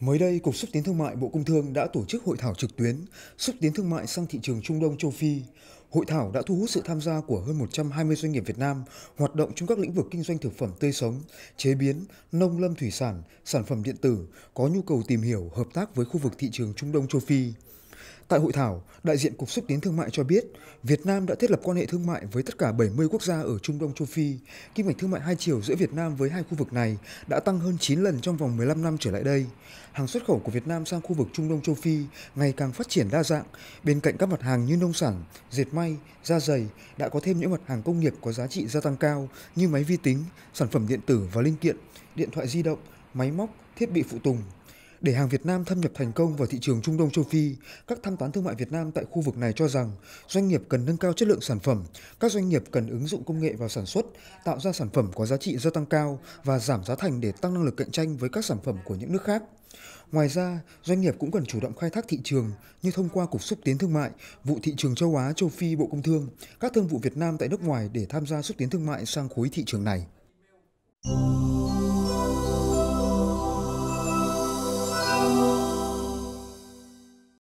Mới đây, Cục Xúc tiến Thương mại Bộ Công Thương đã tổ chức hội thảo trực tuyến Xúc tiến Thương mại sang thị trường Trung Đông Châu Phi. Hội thảo đã thu hút sự tham gia của hơn 120 doanh nghiệp Việt Nam hoạt động trong các lĩnh vực kinh doanh thực phẩm tươi sống, chế biến, nông lâm thủy sản, sản phẩm điện tử có nhu cầu tìm hiểu hợp tác với khu vực thị trường Trung Đông Châu Phi. Tại hội thảo, đại diện Cục xúc tiến thương mại cho biết, Việt Nam đã thiết lập quan hệ thương mại với tất cả 70 quốc gia ở Trung Đông Châu Phi. Kim ngạch thương mại hai chiều giữa Việt Nam với hai khu vực này đã tăng hơn 9 lần trong vòng 15 năm trở lại đây. Hàng xuất khẩu của Việt Nam sang khu vực Trung Đông Châu Phi ngày càng phát triển đa dạng. Bên cạnh các mặt hàng như nông sản, dệt may, da giày, đã có thêm những mặt hàng công nghiệp có giá trị gia tăng cao như máy vi tính, sản phẩm điện tử và linh kiện, điện thoại di động, máy móc, thiết bị phụ tùng, để hàng Việt Nam thâm nhập thành công vào thị trường Trung Đông châu Phi, các tham tán thương mại Việt Nam tại khu vực này cho rằng doanh nghiệp cần nâng cao chất lượng sản phẩm, các doanh nghiệp cần ứng dụng công nghệ vào sản xuất, tạo ra sản phẩm có giá trị gia tăng cao và giảm giá thành để tăng năng lực cạnh tranh với các sản phẩm của những nước khác. Ngoài ra, doanh nghiệp cũng cần chủ động khai thác thị trường như thông qua Cục Xúc tiến Thương mại, vụ thị trường châu Á, châu Phi Bộ Công Thương, các thương vụ Việt Nam tại nước ngoài để tham gia xúc tiến thương mại sang khối thị trường này.